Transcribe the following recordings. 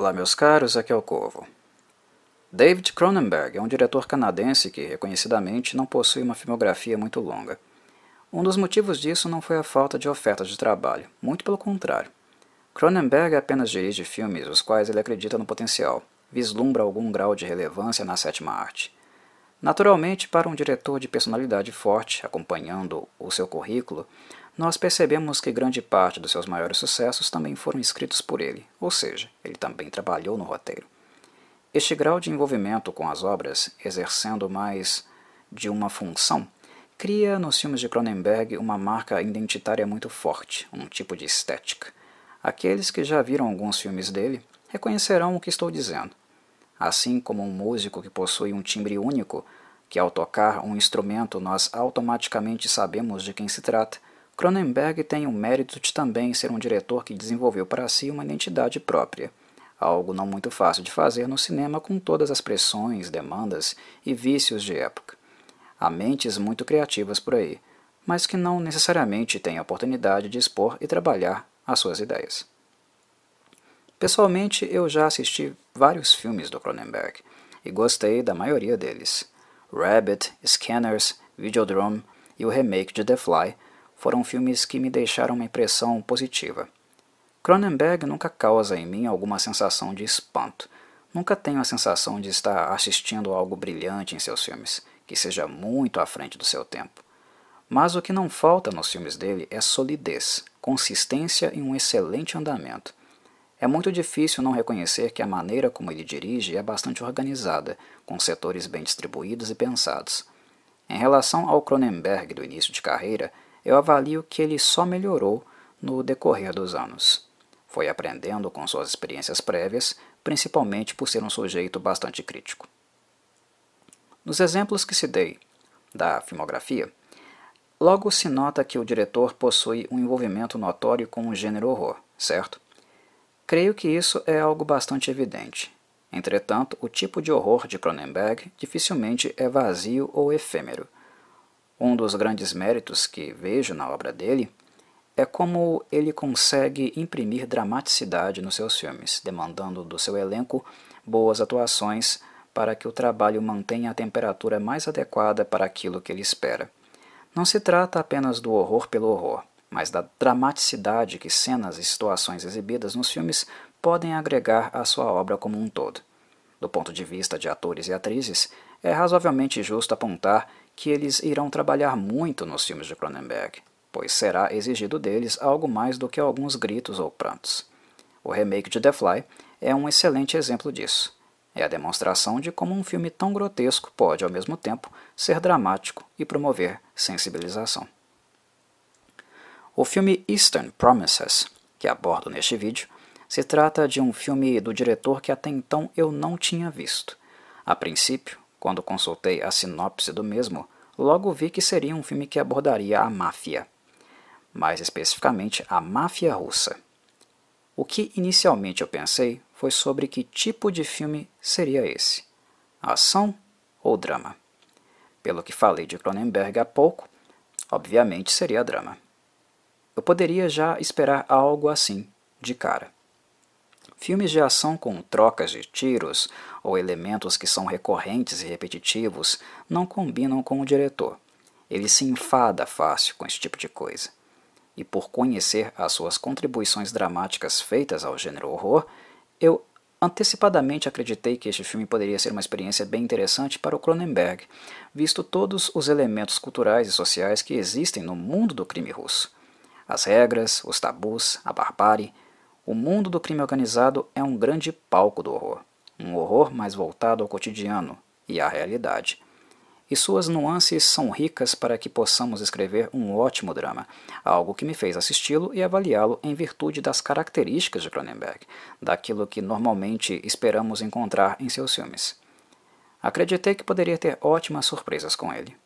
Olá, meus caros, aqui é o Corvo. David Cronenberg é um diretor canadense que, reconhecidamente, não possui uma filmografia muito longa. Um dos motivos disso não foi a falta de ofertas de trabalho, muito pelo contrário. Cronenberg apenas dirige filmes os quais ele acredita no potencial, vislumbra algum grau de relevância na sétima arte. Naturalmente, para um diretor de personalidade forte, acompanhando o seu currículo, nós percebemos que grande parte dos seus maiores sucessos também foram escritos por ele, ou seja, ele também trabalhou no roteiro. Este grau de envolvimento com as obras, exercendo mais de uma função, cria nos filmes de Cronenberg uma marca identitária muito forte, um tipo de estética. Aqueles que já viram alguns filmes dele reconhecerão o que estou dizendo. Assim como um músico que possui um timbre único, que ao tocar um instrumento nós automaticamente sabemos de quem se trata, Cronenberg tem o mérito de também ser um diretor que desenvolveu para si uma identidade própria, algo não muito fácil de fazer no cinema com todas as pressões, demandas e vícios de época. Há mentes muito criativas por aí, mas que não necessariamente têm a oportunidade de expor e trabalhar as suas ideias. Pessoalmente, eu já assisti vários filmes do Cronenberg e gostei da maioria deles. Rabbit, Scanners, Videodrome e o remake de The Fly foram filmes que me deixaram uma impressão positiva. Cronenberg nunca causa em mim alguma sensação de espanto. Nunca tenho a sensação de estar assistindo algo brilhante em seus filmes, que seja muito à frente do seu tempo. Mas o que não falta nos filmes dele é solidez, consistência e um excelente andamento. É muito difícil não reconhecer que a maneira como ele dirige é bastante organizada, com setores bem distribuídos e pensados. Em relação ao Cronenberg do início de carreira, eu avalio que ele só melhorou no decorrer dos anos. Foi aprendendo com suas experiências prévias, principalmente por ser um sujeito bastante crítico. Nos exemplos que se dei da filmografia, logo se nota que o diretor possui um envolvimento notório com o gênero horror, certo? Creio que isso é algo bastante evidente. Entretanto, o tipo de horror de Cronenberg dificilmente é vazio ou efêmero um dos grandes méritos que vejo na obra dele é como ele consegue imprimir dramaticidade nos seus filmes, demandando do seu elenco boas atuações para que o trabalho mantenha a temperatura mais adequada para aquilo que ele espera. Não se trata apenas do horror pelo horror, mas da dramaticidade que cenas e situações exibidas nos filmes podem agregar à sua obra como um todo. Do ponto de vista de atores e atrizes, é razoavelmente justo apontar que eles irão trabalhar muito nos filmes de Cronenberg, pois será exigido deles algo mais do que alguns gritos ou prantos. O remake de The Fly é um excelente exemplo disso. É a demonstração de como um filme tão grotesco pode, ao mesmo tempo, ser dramático e promover sensibilização. O filme Eastern Promises, que abordo neste vídeo, se trata de um filme do diretor que até então eu não tinha visto. A princípio, quando consultei a sinopse do mesmo, logo vi que seria um filme que abordaria a máfia, mais especificamente a máfia russa. O que inicialmente eu pensei foi sobre que tipo de filme seria esse: ação ou drama. Pelo que falei de Cronenberg há pouco, obviamente seria drama. Eu poderia já esperar algo assim, de cara. Filmes de ação com trocas de tiros, ou elementos que são recorrentes e repetitivos não combinam com o diretor. Ele se enfada fácil com esse tipo de coisa. E por conhecer as suas contribuições dramáticas feitas ao gênero horror, eu antecipadamente acreditei que este filme poderia ser uma experiência bem interessante para o Cronenberg, visto todos os elementos culturais e sociais que existem no mundo do crime russo. As regras, os tabus, a barbárie, o mundo do crime organizado é um grande palco do horror um horror mais voltado ao cotidiano e à realidade. E suas nuances são ricas para que possamos escrever um ótimo drama, algo que me fez assisti-lo e avaliá-lo em virtude das características de Cronenberg, daquilo que normalmente esperamos encontrar em seus filmes. Acreditei que poderia ter ótimas surpresas com ele.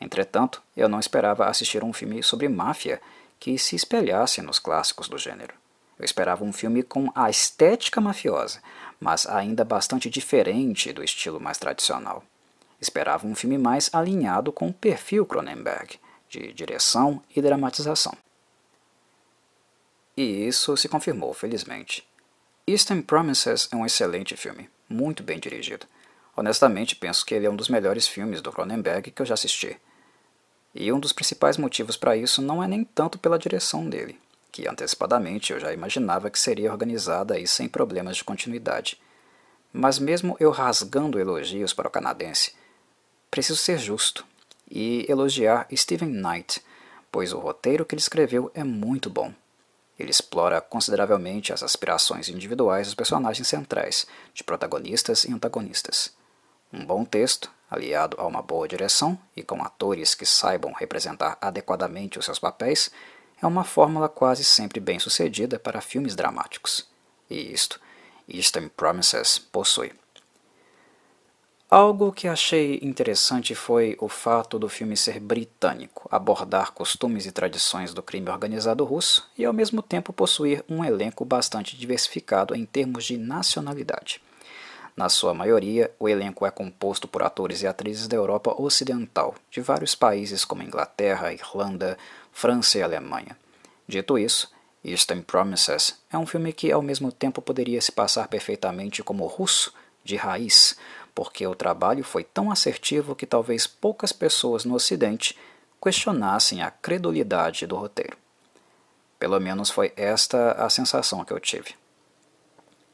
Entretanto, eu não esperava assistir um filme sobre máfia que se espelhasse nos clássicos do gênero. Eu esperava um filme com a estética mafiosa, mas ainda bastante diferente do estilo mais tradicional. Esperava um filme mais alinhado com o perfil Cronenberg, de direção e dramatização. E isso se confirmou, felizmente. Eastern Promises é um excelente filme, muito bem dirigido. Honestamente, penso que ele é um dos melhores filmes do Cronenberg que eu já assisti. E um dos principais motivos para isso não é nem tanto pela direção dele, que antecipadamente eu já imaginava que seria organizada e sem problemas de continuidade. Mas mesmo eu rasgando elogios para o canadense, preciso ser justo e elogiar Stephen Knight, pois o roteiro que ele escreveu é muito bom. Ele explora consideravelmente as aspirações individuais dos personagens centrais, de protagonistas e antagonistas. Um bom texto, aliado a uma boa direção e com atores que saibam representar adequadamente os seus papéis, é uma fórmula quase sempre bem sucedida para filmes dramáticos, e isto Eastern Promises possui. Algo que achei interessante foi o fato do filme ser britânico, abordar costumes e tradições do crime organizado russo e ao mesmo tempo possuir um elenco bastante diversificado em termos de nacionalidade. Na sua maioria, o elenco é composto por atores e atrizes da Europa Ocidental, de vários países como Inglaterra, Irlanda, França e Alemanha. Dito isso, Eastern Promises é um filme que ao mesmo tempo poderia se passar perfeitamente como russo de raiz, porque o trabalho foi tão assertivo que talvez poucas pessoas no Ocidente questionassem a credulidade do roteiro. Pelo menos foi esta a sensação que eu tive.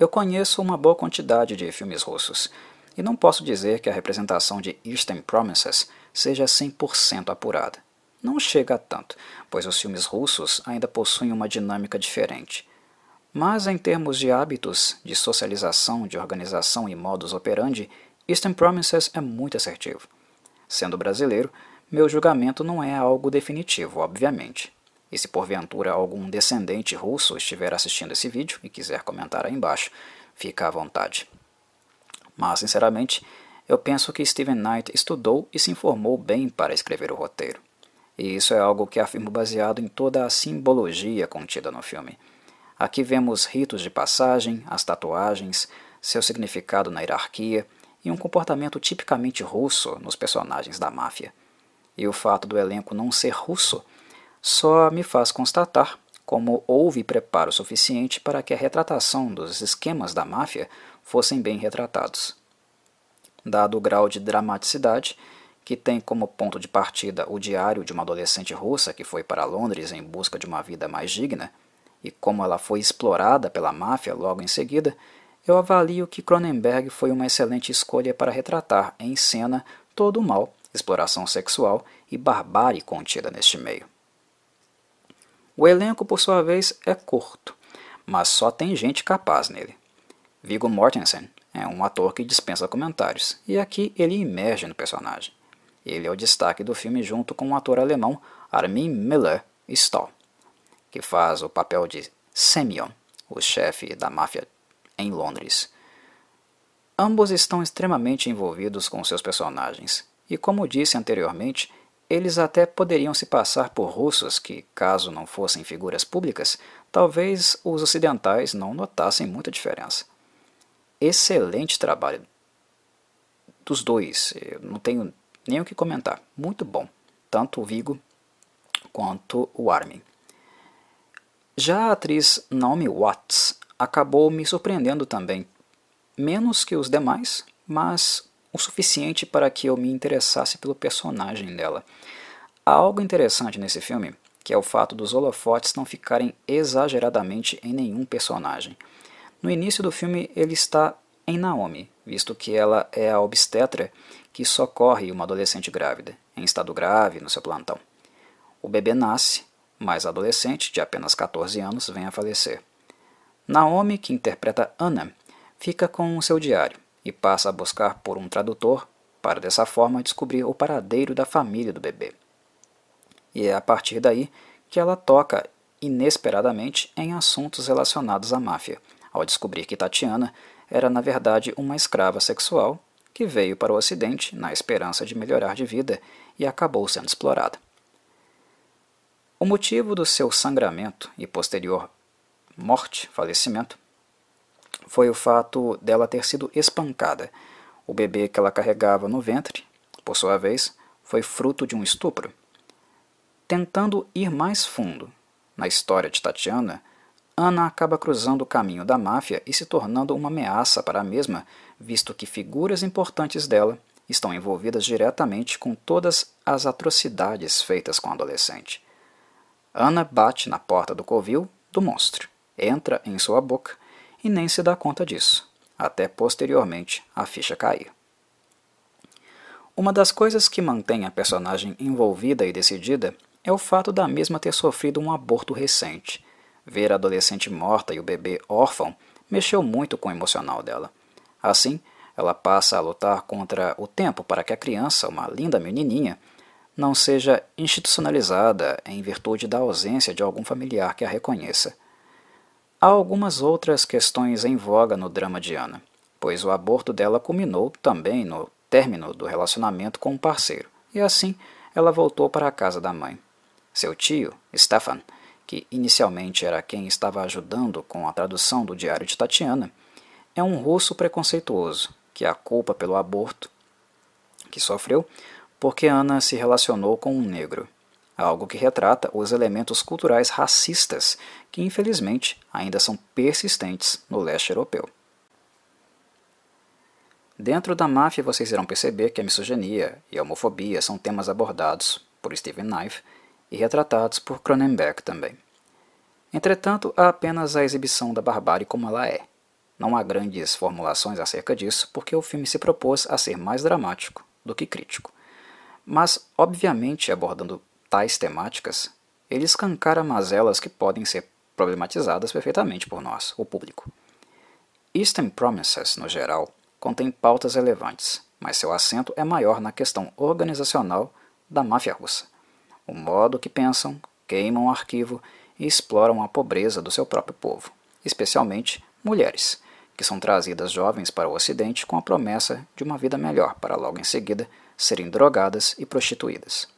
Eu conheço uma boa quantidade de filmes russos, e não posso dizer que a representação de Eastern Promises seja 100% apurada. Não chega a tanto, pois os filmes russos ainda possuem uma dinâmica diferente. Mas em termos de hábitos, de socialização, de organização e modus operandi, Eastern Promises é muito assertivo. Sendo brasileiro, meu julgamento não é algo definitivo, obviamente. E se porventura algum descendente russo estiver assistindo esse vídeo e quiser comentar aí embaixo, fica à vontade. Mas, sinceramente, eu penso que Steven Knight estudou e se informou bem para escrever o roteiro. E isso é algo que afirmo baseado em toda a simbologia contida no filme. Aqui vemos ritos de passagem, as tatuagens, seu significado na hierarquia e um comportamento tipicamente russo nos personagens da máfia. E o fato do elenco não ser russo só me faz constatar como houve preparo suficiente para que a retratação dos esquemas da máfia fossem bem retratados. Dado o grau de dramaticidade, que tem como ponto de partida o diário de uma adolescente russa que foi para Londres em busca de uma vida mais digna, e como ela foi explorada pela máfia logo em seguida, eu avalio que Cronenberg foi uma excelente escolha para retratar em cena todo o mal, exploração sexual e barbárie contida neste meio. O elenco, por sua vez, é curto, mas só tem gente capaz nele. Viggo Mortensen é um ator que dispensa comentários, e aqui ele emerge no personagem. Ele é o destaque do filme junto com o ator alemão Armin Miller Stahl, que faz o papel de Semyon, o chefe da máfia em Londres. Ambos estão extremamente envolvidos com seus personagens, e como disse anteriormente, eles até poderiam se passar por russos que, caso não fossem figuras públicas, talvez os ocidentais não notassem muita diferença. Excelente trabalho dos dois, eu não tenho nem o que comentar. Muito bom, tanto o Vigo quanto o Armin. Já a atriz Naomi Watts acabou me surpreendendo também, menos que os demais, mas o suficiente para que eu me interessasse pelo personagem dela. Há algo interessante nesse filme, que é o fato dos holofotes não ficarem exageradamente em nenhum personagem. No início do filme, ele está em Naomi, visto que ela é a obstetra que socorre uma adolescente grávida, em estado grave no seu plantão. O bebê nasce, mas a adolescente, de apenas 14 anos, vem a falecer. Naomi, que interpreta Anna, fica com o seu diário e passa a buscar por um tradutor para dessa forma descobrir o paradeiro da família do bebê. E é a partir daí que ela toca inesperadamente em assuntos relacionados à máfia, ao descobrir que Tatiana era na verdade uma escrava sexual que veio para o Ocidente na esperança de melhorar de vida e acabou sendo explorada. O motivo do seu sangramento e posterior morte, falecimento, foi o fato dela ter sido espancada. O bebê que ela carregava no ventre, por sua vez, foi fruto de um estupro. Tentando ir mais fundo na história de Tatiana, Ana acaba cruzando o caminho da máfia e se tornando uma ameaça para a mesma, visto que figuras importantes dela estão envolvidas diretamente com todas as atrocidades feitas com a adolescente. Ana bate na porta do covil do monstro, entra em sua boca e nem se dá conta disso, até posteriormente a ficha cair. Uma das coisas que mantém a personagem envolvida e decidida é o fato da mesma ter sofrido um aborto recente. Ver a adolescente morta e o bebê órfão mexeu muito com o emocional dela. Assim, ela passa a lutar contra o tempo para que a criança, uma linda menininha, não seja institucionalizada em virtude da ausência de algum familiar que a reconheça. Há algumas outras questões em voga no drama de Ana, pois o aborto dela culminou também no término do relacionamento com o um parceiro, e assim ela voltou para a casa da mãe. Seu tio, Stefan, que inicialmente era quem estava ajudando com a tradução do diário de Tatiana, é um russo preconceituoso que a culpa pelo aborto que sofreu porque Ana se relacionou com um negro algo que retrata os elementos culturais racistas que, infelizmente, ainda são persistentes no leste europeu. Dentro da máfia, vocês irão perceber que a misoginia e a homofobia são temas abordados por Steven Knife e retratados por Cronenberg também. Entretanto, há apenas a exibição da barbárie como ela é. Não há grandes formulações acerca disso, porque o filme se propôs a ser mais dramático do que crítico. Mas, obviamente, abordando tais temáticas, ele escancara mazelas que podem ser problematizadas perfeitamente por nós, o público. Eastern Promises, no geral, contém pautas relevantes, mas seu assento é maior na questão organizacional da máfia russa, o modo que pensam, queimam o arquivo e exploram a pobreza do seu próprio povo, especialmente mulheres, que são trazidas jovens para o Ocidente com a promessa de uma vida melhor para logo em seguida serem drogadas e prostituídas.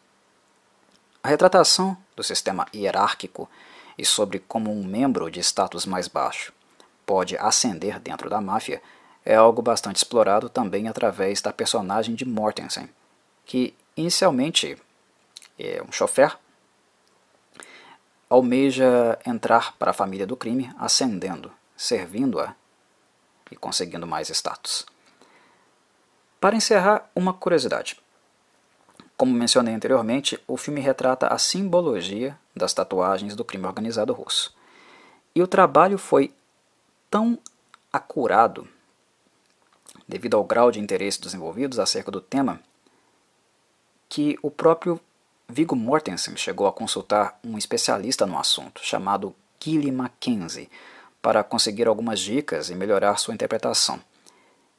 A retratação do sistema hierárquico e sobre como um membro de status mais baixo pode ascender dentro da máfia é algo bastante explorado também através da personagem de Mortensen, que inicialmente é um chofer, almeja entrar para a família do crime ascendendo, servindo-a e conseguindo mais status. Para encerrar, uma curiosidade. Como mencionei anteriormente, o filme retrata a simbologia das tatuagens do crime organizado russo. E o trabalho foi tão acurado, devido ao grau de interesse dos envolvidos acerca do tema, que o próprio Viggo Mortensen chegou a consultar um especialista no assunto, chamado Killy Mackenzie, para conseguir algumas dicas e melhorar sua interpretação.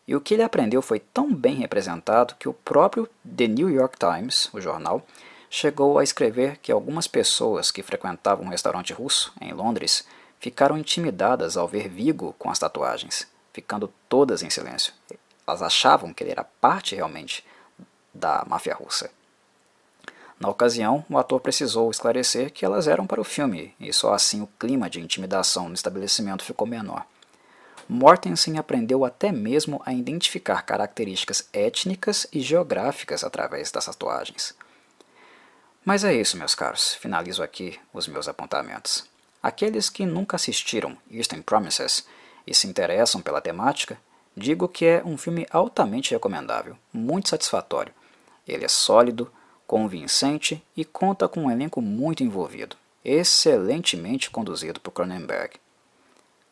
E o que ele aprendeu foi tão bem representado que o próprio The New York Times, o jornal, chegou a escrever que algumas pessoas que frequentavam um restaurante russo em Londres ficaram intimidadas ao ver Vigo com as tatuagens, ficando todas em silêncio. Elas achavam que ele era parte realmente da máfia russa. Na ocasião, o ator precisou esclarecer que elas eram para o filme, e só assim o clima de intimidação no estabelecimento ficou menor. Mortensen aprendeu até mesmo a identificar características étnicas e geográficas através das tatuagens. Mas é isso, meus caros. Finalizo aqui os meus apontamentos. Aqueles que nunca assistiram Eastern Promises e se interessam pela temática, digo que é um filme altamente recomendável, muito satisfatório. Ele é sólido, convincente e conta com um elenco muito envolvido, excelentemente conduzido por Cronenberg.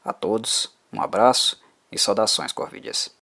A todos, um abraço e saudações, Corvides.